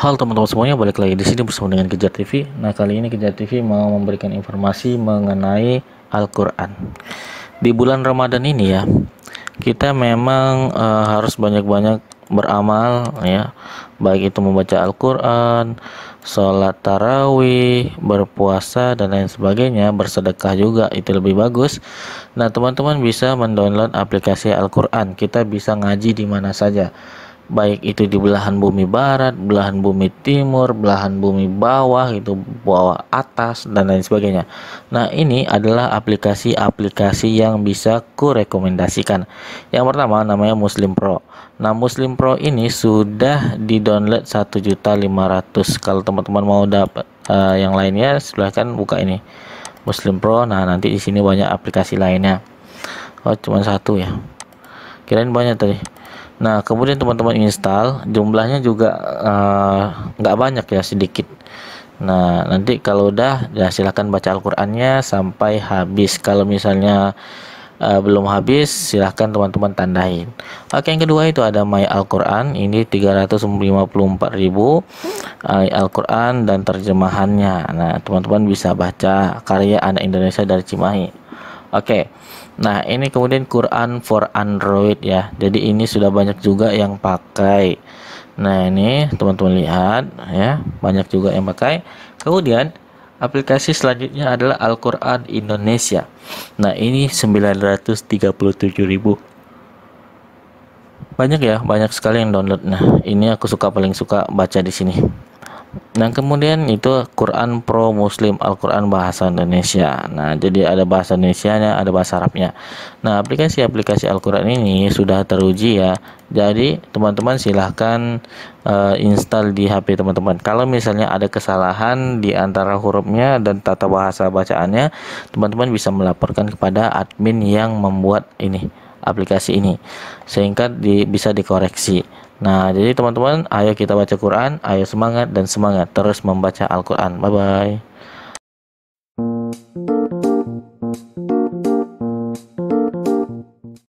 Hal teman-teman semuanya balik lagi di sini bersama dengan Kejar TV. Nah kali ini Kejar TV mau memberikan informasi mengenai Al-Quran. Di bulan Ramadan ini ya kita memang uh, harus banyak-banyak beramal ya baik itu membaca Al-Quran, sholat tarawih, berpuasa dan lain sebagainya, bersedekah juga itu lebih bagus. Nah teman-teman bisa mendownload aplikasi Al-Quran, kita bisa ngaji di mana saja baik itu di belahan bumi barat, belahan bumi timur, belahan bumi bawah itu bawah atas dan lain sebagainya. Nah, ini adalah aplikasi-aplikasi yang bisa kurekomendasikan. Yang pertama namanya Muslim Pro. Nah, Muslim Pro ini sudah di-download 1.500. Kalau teman-teman mau dapat uh, yang lainnya silahkan buka ini. Muslim Pro. Nah, nanti di sini banyak aplikasi lainnya. Oh, cuma satu ya kirain banyak tadi nah kemudian teman-teman install jumlahnya juga eh, nggak uh, banyak ya sedikit nah nanti kalau udah ya silahkan baca Al-Qurannya sampai habis kalau misalnya uh, belum habis silahkan teman-teman tandain oke yang kedua itu ada My Al-Quran ini 354.000 ribu uh, Al-Quran dan terjemahannya nah teman-teman bisa baca karya anak Indonesia dari Cimahi Oke. Okay. Nah, ini kemudian Quran for Android ya. Jadi ini sudah banyak juga yang pakai. Nah, ini teman-teman lihat ya, banyak juga yang pakai. Kemudian aplikasi selanjutnya adalah Al-Qur'an Indonesia. Nah, ini 937.000 banyak ya banyak sekali yang download nah ini aku suka paling suka baca di sini Nah, kemudian itu Quran Pro Muslim, Al-Quran Bahasa Indonesia. Nah, jadi ada bahasa Indonesia-nya, ada bahasa Arabnya. Nah, aplikasi-aplikasi Al-Quran ini sudah teruji ya. Jadi, teman-teman silahkan uh, install di HP teman-teman. Kalau misalnya ada kesalahan di antara hurufnya dan tata bahasa bacaannya, teman-teman bisa melaporkan kepada admin yang membuat ini aplikasi ini sehingga di, bisa dikoreksi. Nah, jadi teman-teman, ayo kita baca Quran, ayo semangat dan semangat terus membaca Al-Quran. Bye-bye.